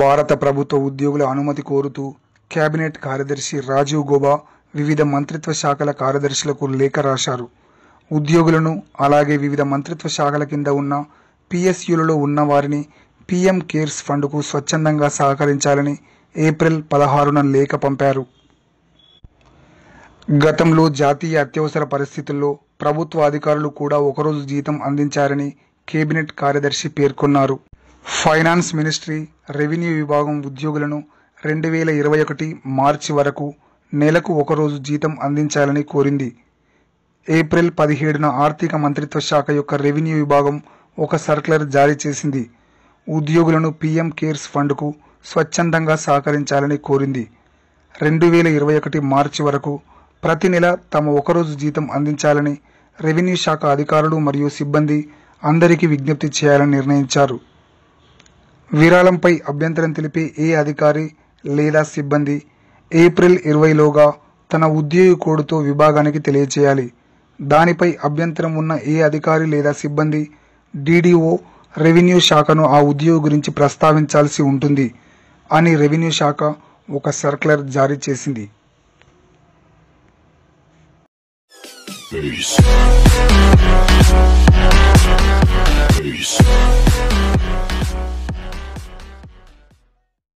భారత ప్రభుత్వ ఉద్యోగుల అనుమతి కోరుతూ కేబినెట్ కార్యదర్శి రాజీవ్ గోబా వివిధ మంత్రిత్వ శాఖల కార్యదర్శులకు లేఖ రాశారు ఉద్యోగులను అలాగే వివిధ మంత్రిత్వ శాఖల కింద ఉన్న పిఎస్యులలో ఉన్న వారిని పీఎం కేర్స్ ఫండ్కు స్వచ్ఛందంగా సహకరించాలని ఏప్రిల్ పదహారున లేఖ పంపారు గతంలో జాతీయ అత్యవసర పరిస్థితుల్లో ప్రభుత్వ అధికారులు కూడా ఒకరోజు జీతం అందించారని కేబినెట్ కార్యదర్శి పేర్కొన్నారు ఫైనాన్స్ మినిస్ట్రీ రెవెన్యూ విభాగం ఉద్యోగులను రెండు వేల ఇరవై ఒకటి మార్చి వరకు నెలకు ఒకరోజు జీతం అందించాలని కోరింది ఏప్రిల్ పదిహేడున ఆర్థిక మంత్రిత్వ శాఖ యొక్క రెవెన్యూ విభాగం ఒక సర్క్యులర్ జారీ చేసింది ఉద్యోగులను పీఎం కేర్స్ ఫండ్కు స్వచ్ఛందంగా సహకరించాలని కోరింది రెండు వేల ఇరవై ఒకటి మార్చి వరకు ప్రతి నెల తమ ఒకరోజు జీతం అందించాలని రెవెన్యూ శాఖ అధికారులు మరియు సిబ్బంది అందరికీ విజ్ఞప్తి చేయాలని నిర్ణయించారు విరాళంపై అభ్యంతరం తెలిపే ఏ అధికారి లేదా సిబ్బంది ఏప్రిల్ ఇరవైలోగా తన ఉద్యోగి కోడుతో విభాగానికి తెలియచేయాలి దానిపై అభ్యంతరం ఉన్న ఏ అధికారి లేదా సిబ్బంది డీడీఓ రెవెన్యూ శాఖను ఆ ఉద్యోగి గురించి ప్రస్తావించాల్సి ఉంటుంది అని రెవెన్యూ శాఖ ఒక సర్క్యులర్ జారీ చేసింది Peace.